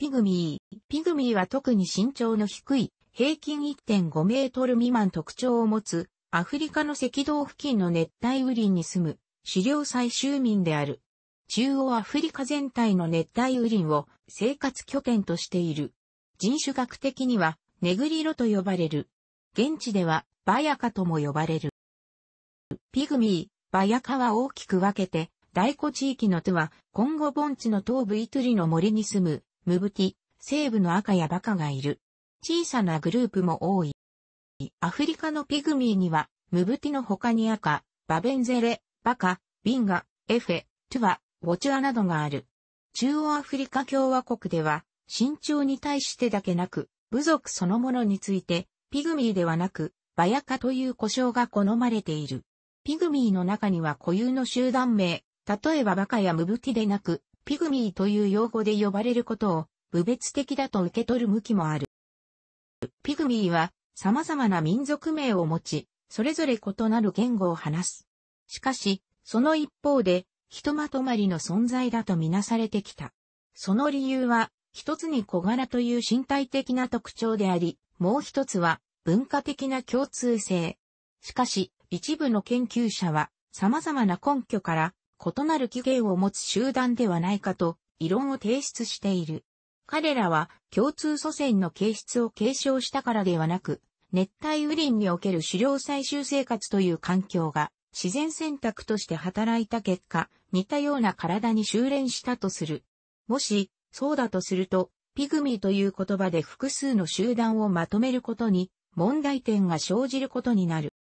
ピグミー。ピグミーは特に身長の低い、平均1.5メートル未満特徴を持つ、アフリカの赤道付近の熱帯雨林に住む、狩猟採集民である。中央アフリカ全体の熱帯雨林を生活拠点としている。人種学的には、ネグリロと呼ばれる。現地では、バヤカとも呼ばれる。ピグミー、バヤカは大きく分けて、大古地域の都は、コンゴ盆地の東部イトリの森に住むムブティ、西部の赤やバカがいる。小さなグループも多い。アフリカのピグミーには、ムブティの他に赤、バベンゼレ、バカ、ビンガ、エフェ、トゥウボチュアなどがある。中央アフリカ共和国では、身長に対してだけなく、部族そのものについて、ピグミーではなく、バヤカという呼称が好まれている。ピグミーの中には固有の集団名、例えばバカやムブティでなく、ピグミーという用語で呼ばれることを、部別的だと受け取る向きもある。ピグミーは、様々な民族名を持ち、それぞれ異なる言語を話す。しかし、その一方で、ひとまとまりの存在だとみなされてきた。その理由は、一つに小柄という身体的な特徴であり、もう一つは文化的な共通性。しかし、一部の研究者は様々な根拠から異なる起源を持つ集団ではないかと異論を提出している。彼らは共通祖先の形質を継承したからではなく、熱帯雨林における狩猟採集生活という環境が自然選択として働いた結果、似たような体に修練したとする。もし、そうだとすると、ピグミーという言葉で複数の集団をまとめることに問題点が生じることになる。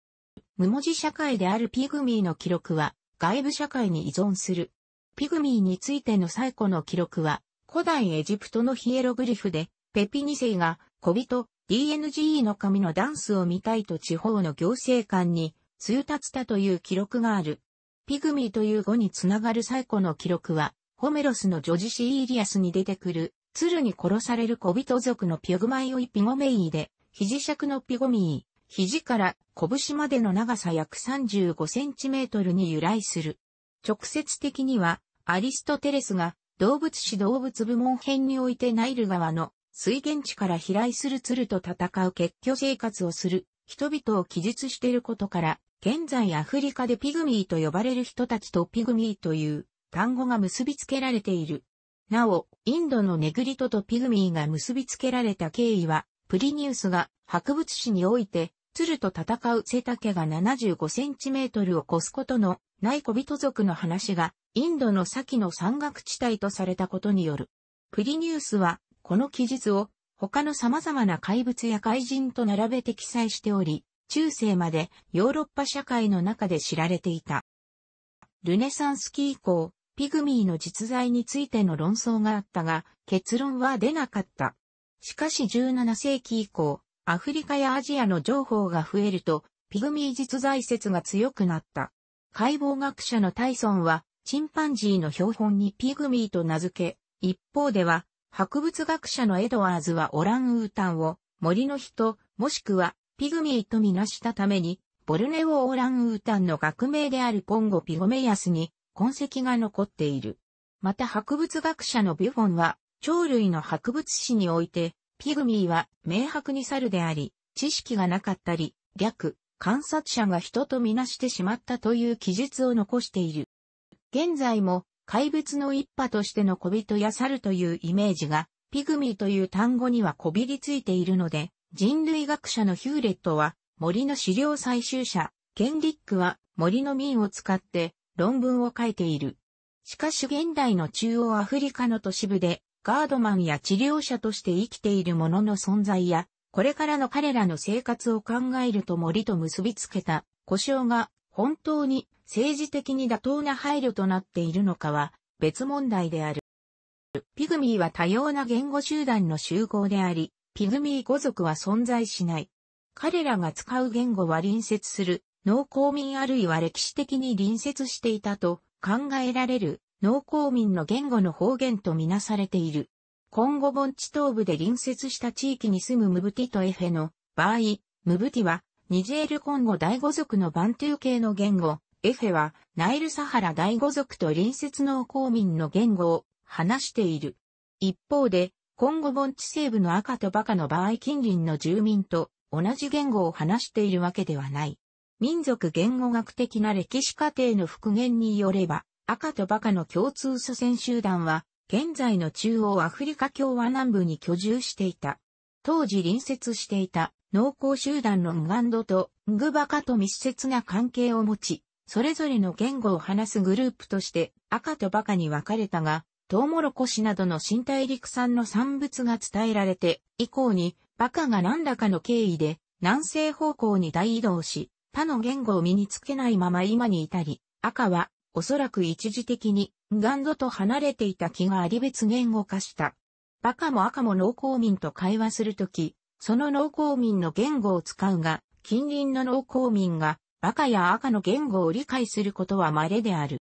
無文字社会であるピグミーの記録は外部社会に依存する。ピグミーについての最古の記録は、古代エジプトのヒエログリフで、ペピセ世が、小人、d n g の神のダンスを見たいと地方の行政官に通達したという記録がある。ピグミーという語につながる最古の記録は、ホメロスのジョジシイリアスに出てくる、鶴に殺される小人族のピョグマイオイピゴメイで、シャクのピゴミー。肘から拳までの長さ約3 5トルに由来する。直接的には、アリストテレスが動物史動物部門編においてナイル川の水源地から飛来する鶴と戦う結居生活をする人々を記述していることから、現在アフリカでピグミーと呼ばれる人たちとピグミーという単語が結びつけられている。なお、インドのネグリトとピグミーが結びつけられた経緯は、プリニウスが博物史において鶴と戦う背丈が75センチメートルを越すことのない小人族の話が、インドの先の山岳地帯とされたことによる。プリニウスは、この記述を、他の様々な怪物や怪人と並べて記載しており、中世までヨーロッパ社会の中で知られていた。ルネサンス期以降、ピグミーの実在についての論争があったが、結論は出なかった。しかし17世紀以降、アフリカやアジアの情報が増えると、ピグミー実在説が強くなった。解剖学者のタイソンは、チンパンジーの標本にピグミーと名付け、一方では、博物学者のエドワーズはオランウータンを森の人、もしくはピグミーとみなしたために、ボルネオオランウータンの学名であるポンゴピゴメヤスに痕跡が残っている。また博物学者のビュフォンは、鳥類の博物史において、ピグミーは明白に猿であり、知識がなかったり、略、観察者が人とみなしてしまったという記述を残している。現在も怪物の一派としての小人や猿というイメージが、ピグミーという単語にはこびりついているので、人類学者のヒューレットは森の資料採集者、ケンリックは森の民を使って論文を書いている。しかし現代の中央アフリカの都市部でガードマンや治療者として生きている者の存在や、これからの彼らの生活を考えると森と結びつけた、故障が本当に政治的に妥当な配慮となっているのかは別問題である。ピグミーは多様な言語集団の集合であり、ピグミー語族は存在しない。彼らが使う言語は隣接する農耕民あるいは歴史的に隣接していたと考えられる農耕民の言語の方言とみなされている。今後盆地東部で隣接した地域に住むムブティとエフェの場合、ムブティはニジェールコンゴ第五族のバントゥー系の言語、エフェはナイルサハラ第五族と隣接農耕民の言語を話している。一方で、今後盆地西部の赤とバカの場合近隣の住民と同じ言語を話しているわけではない。民族言語学的な歴史過程の復元によれば、赤とバカの共通祖先集団は、現在の中央アフリカ共和南部に居住していた。当時隣接していた農耕集団のンガンドとングバカと密接な関係を持ち、それぞれの言語を話すグループとして赤とバカに分かれたが、トウモロコシなどの新大陸産の産物が伝えられて、以降にバカが何らかの経緯で南西方向に大移動し、他の言語を身につけないまま今に至り、赤はおそらく一時的に、ガンドと離れていた気があり別言語化した。バカも赤も農耕民と会話するとき、その農耕民の言語を使うが、近隣の農耕民が、バカや赤の言語を理解することは稀である。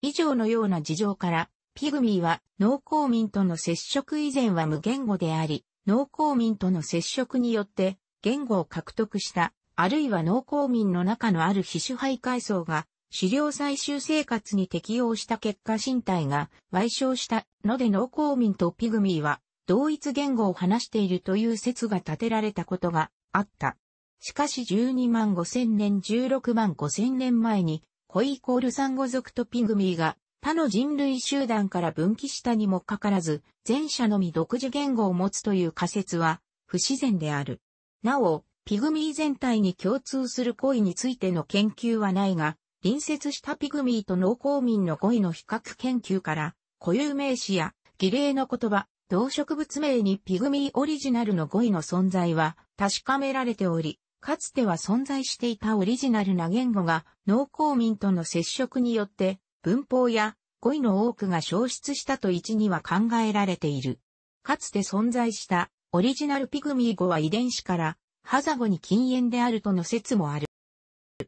以上のような事情から、ピグミーは農耕民との接触以前は無言語であり、農耕民との接触によって言語を獲得した、あるいは農耕民の中のある非種配階層が資料採集生活に適応した結果身体が賠償したので農耕民とピグミーは同一言語を話しているという説が立てられたことがあった。しかし12万5千年16万5千年前に、コイイコールサンゴ族とピグミーが他の人類集団から分岐したにもかかわらず、前者のみ独自言語を持つという仮説は不自然である。なお、ピグミー全体に共通する行為についての研究はないが、隣接したピグミーと農耕民の語彙の比較研究から、固有名詞や儀礼の言葉、動植物名にピグミーオリジナルの語彙の存在は確かめられており、かつては存在していたオリジナルな言語が農耕民との接触によって文法や語彙の多くが消失したと一には考えられている。かつて存在したオリジナルピグミー語は遺伝子からハザ語に禁煙であるとの説もある。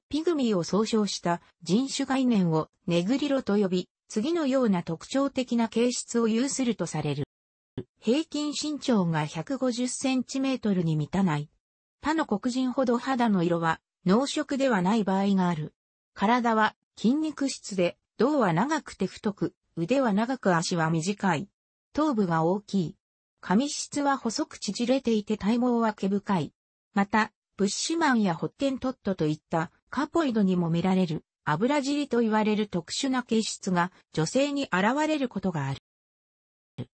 ピグミーを総称した人種概念をネグリロと呼び、次のような特徴的な形質を有するとされる。平均身長が150センチメートルに満たない。他の黒人ほど肌の色は濃色ではない場合がある。体は筋肉質で、胴は長くて太く、腕は長く足は短い。頭部が大きい。髪質は細く縮れていて体毛は毛深い。また、ブッシュマンやホッテントットといったカポイドにも見られる、油尻と言われる特殊な形質が女性に現れることがある。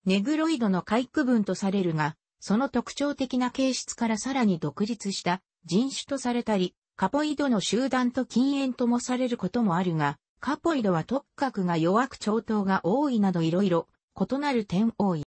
ネグロイドの回区分とされるが、その特徴的な形質からさらに独立した人種とされたり、カポイドの集団と禁煙ともされることもあるが、カポイドは特格が弱く長頭が多いなどいろいろ異なる点多い。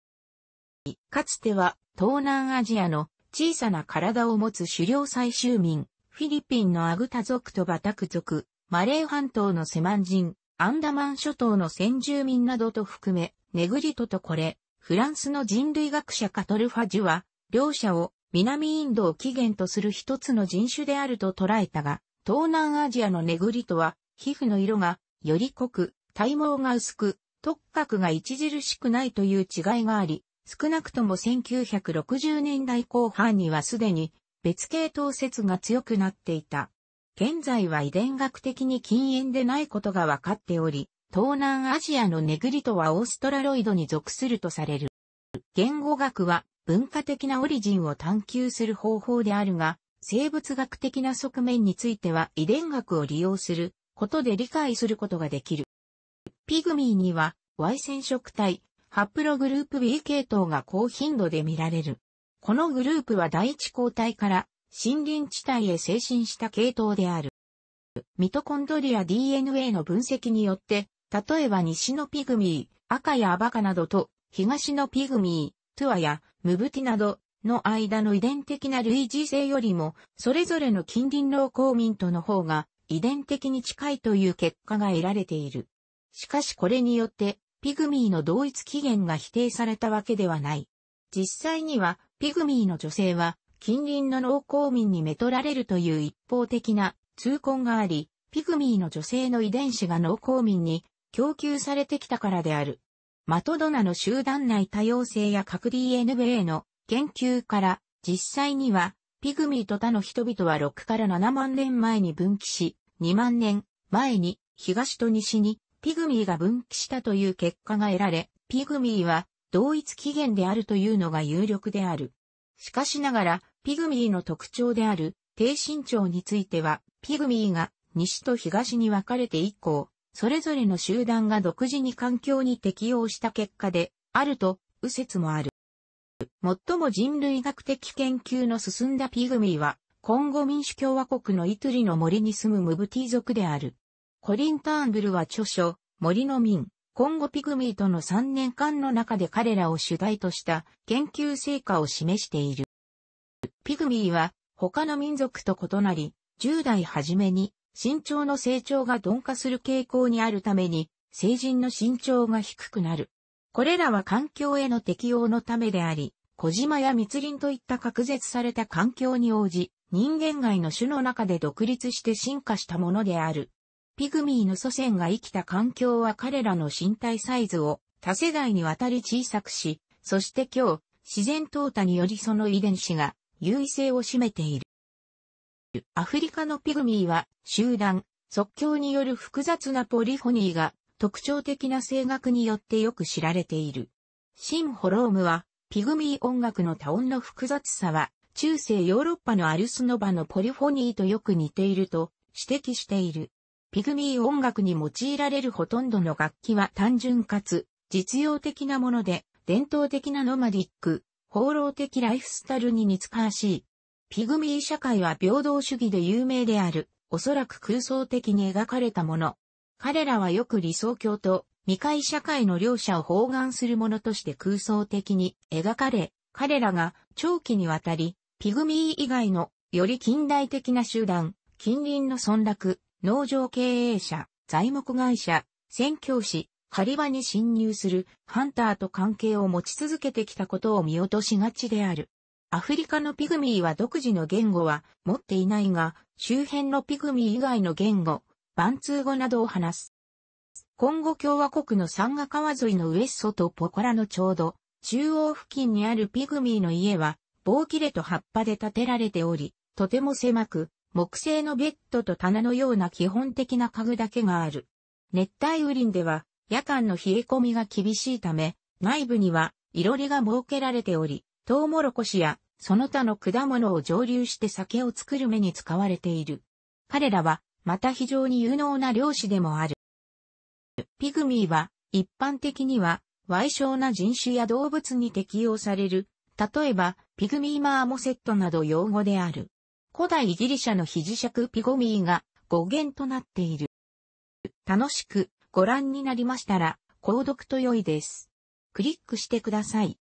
かつては東南アジアの小さな体を持つ狩猟採集民、フィリピンのアグタ族とバタク族、マレー半島のセマン人、アンダマン諸島の先住民などと含め、ネグリトとこれ、フランスの人類学者カトルファジュは、両者を南インドを起源とする一つの人種であると捉えたが、東南アジアのネグリトは、皮膚の色がより濃く、体毛が薄く、特角が著しくないという違いがあり、少なくとも1960年代後半にはすでに別系統説が強くなっていた。現在は遺伝学的に禁煙でないことが分かっており、東南アジアのネグリトはオーストラロイドに属するとされる。言語学は文化的なオリジンを探求する方法であるが、生物学的な側面については遺伝学を利用することで理解することができる。ピグミーには Y 染色体、ハプログループ B 系統が高頻度で見られる。このグループは第一抗体から森林地帯へ精神した系統である。ミトコンドリア DNA の分析によって、例えば西のピグミー、赤やアバカなどと、東のピグミー、トゥアやムブティなどの間の遺伝的な類似性よりも、それぞれの近隣老公民との方が遺伝的に近いという結果が得られている。しかしこれによって、ピグミーの同一起源が否定されたわけではない。実際には、ピグミーの女性は、近隣の農耕民にめとられるという一方的な痛恨があり、ピグミーの女性の遺伝子が農耕民に供給されてきたからである。マトドナの集団内多様性や核 DNA の研究から実際にはピグミーと他の人々は6から7万年前に分岐し、2万年前に東と西にピグミーが分岐したという結果が得られ、ピグミーは同一起源であるというのが有力である。しかしながら、ピグミーの特徴である低身長については、ピグミーが西と東に分かれて以降、それぞれの集団が独自に環境に適応した結果で、あると、右説もある。最も人類学的研究の進んだピグミーは、今後民主共和国のイトゥリの森に住むムブティ族である。コリン・ターンブルは著書、森の民、今後ピグミーとの3年間の中で彼らを主題とした研究成果を示している。ピグミーは他の民族と異なり、10代初めに身長の成長が鈍化する傾向にあるために、成人の身長が低くなる。これらは環境への適応のためであり、小島や密林といった隔絶された環境に応じ、人間外の種の中で独立して進化したものである。ピグミーの祖先が生きた環境は彼らの身体サイズを多世代にわたり小さくし、そして今日、自然淘汰によりその遺伝子が優位性を占めている。アフリカのピグミーは集団、即興による複雑なポリフォニーが特徴的な声楽によってよく知られている。シン・ホロームは、ピグミー音楽の多音の複雑さは、中世ヨーロッパのアルスノバのポリフォニーとよく似ていると指摘している。ピグミー音楽に用いられるほとんどの楽器は単純かつ実用的なもので、伝統的なノマディック、放浪的ライフスタイルに似つかわしい。ピグミー社会は平等主義で有名である、おそらく空想的に描かれたもの。彼らはよく理想郷と未開社会の両者を包含するものとして空想的に描かれ、彼らが長期にわたり、ピグミー以外のより近代的な集団、近隣の村落、農場経営者、材木会社、宣教師、狩場に侵入するハンターと関係を持ち続けてきたことを見落としがちである。アフリカのピグミーは独自の言語は持っていないが、周辺のピグミー以外の言語、バンツー語などを話す。コンゴ共和国の山河川沿いのウエッソとポコラのちょうど、中央付近にあるピグミーの家は、棒切れと葉っぱで建てられており、とても狭く、木製のベッドと棚のような基本的な家具だけがある。熱帯雨林では夜間の冷え込みが厳しいため、内部にはいろ裏が設けられており、トウモロコシやその他の果物を蒸留して酒を作る目に使われている。彼らはまた非常に有能な漁師でもある。ピグミーは一般的には矮小な人種や動物に適用される。例えば、ピグミーマーモセットなど用語である。古代ギリシャの肘尺ピゴミーが語源となっている。楽しくご覧になりましたら、購読と良いです。クリックしてください。